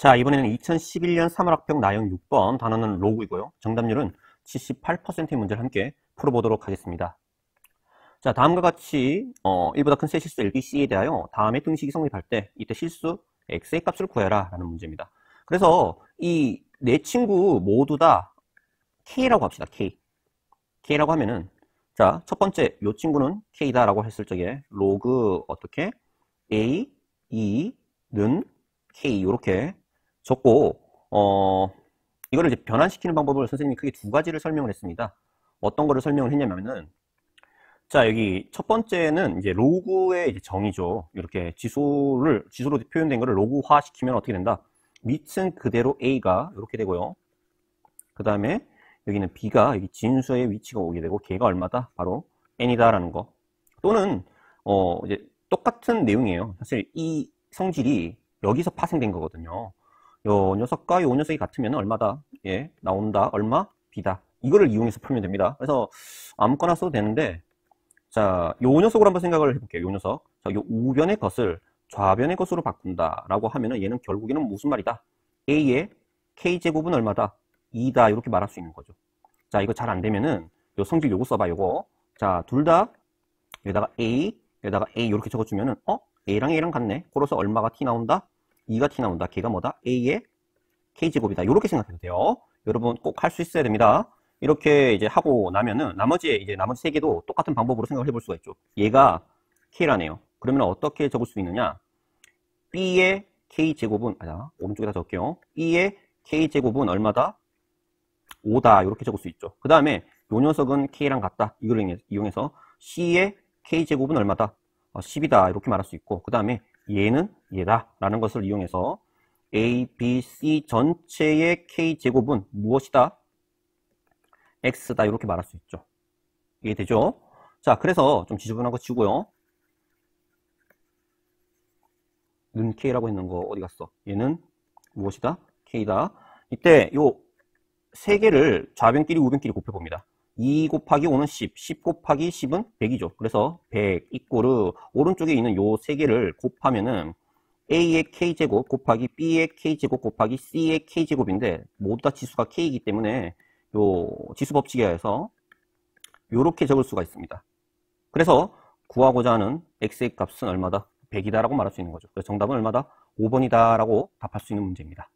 자, 이번에는 2011년 3월 학평 나형 6번 단어는 로그이고요. 정답률은 78%의 문제를 함께 풀어보도록 하겠습니다. 자, 다음과 같이 어, 1보다 큰세 실수 LBC에 대하여 다음에 등식이 성립할 때 이때 실수 X의 값을 구해라 라는 문제입니다. 그래서 이 네 친구 모두 다 K라고 합시다. K. K라고 하면은 자, 첫 번째 요 친구는 K다 라고 했을 적에 로그 어떻게 A, E는 K 이렇게 적고 어 이거를 이제 변환시키는 방법을 선생님이 크게 두 가지를 설명을 했습니다. 어떤 거를 설명을 했냐면은 자 여기 첫 번째는 이제 로그의 이제 정의죠. 이렇게 지수를 지수로 표현된 거를 로그화 시키면 어떻게 된다? 밑은 그대로 A가 이렇게 되고요. 그 다음에 여기는 B가 여기 진수의 위치가 오게 되고 걔가 얼마다? 바로 N이다라는 거. 또는 어 이제 똑같은 내용이에요. 사실 이 성질이 여기서 파생된 거거든요. 요 녀석과 요 녀석이 같으면 얼마다 예 나온다 얼마 b다 이거를 이용해서 풀면 됩니다 그래서 아무거나 써도 되는데 자요 녀석으로 한번 생각을 해볼게요 요 녀석 자, 요 우변의 것을 좌변의 것으로 바꾼다 라고 하면은 얘는 결국에는 무슨 말이다 a의 k제곱은 얼마다 2다 이렇게 말할 수 있는 거죠 자 이거 잘 안되면은 요 성질 요거 써봐 요거 자둘 다 여기다가 a 여기다가 a 이렇게 적어주면은 어 a랑 a랑 같네 그래서 얼마가 t 나온다 2가 t 나온다. 걔가 뭐다? a의 k제곱이다. 이렇게 생각해도 돼요. 여러분 꼭 할 수 있어야 됩니다. 이렇게 이제 하고 나면은 나머지 이제 나머지 세 개도 똑같은 방법으로 생각을 해볼 수가 있죠. 얘가 k라네요. 그러면 어떻게 적을 수 있느냐? b의 k제곱은 아니 오른쪽에다 적을게요. e 의 k제곱은 얼마다? 5다 이렇게 적을 수 있죠. 그 다음에 요 녀석은 k랑 같다. 이걸 이용해서 c의 k제곱은 얼마다? 10이다 어, 이렇게 말할 수 있고 그 다음에 얘는 이다라는 해 것을 이용해서 A, B, C 전체의 K제곱은 무엇이다? X다 이렇게 말할 수 있죠. 이해되죠? 자, 그래서 좀 지저분한 거 치고요. 는 K라고 있는 거 어디 갔어? 얘는 무엇이다? K다. 이때 요 세 개를 좌변끼리 우변끼리 곱해봅니다. 2 곱하기 5는 10, 10 곱하기 10은 100이죠. 그래서 100 이꼬르 오른쪽에 있는 요 세 개를 곱하면은 A의 K제곱 곱하기 B의 K제곱 곱하기 C의 K제곱인데 모두 다 지수가 K이기 때문에 요 지수 법칙에 의해서 요렇게 적을 수가 있습니다. 그래서 구하고자 하는 X의 값은 얼마다? 100이다라고 말할 수 있는 거죠. 정답은 얼마다? 5번이다라고 답할 수 있는 문제입니다.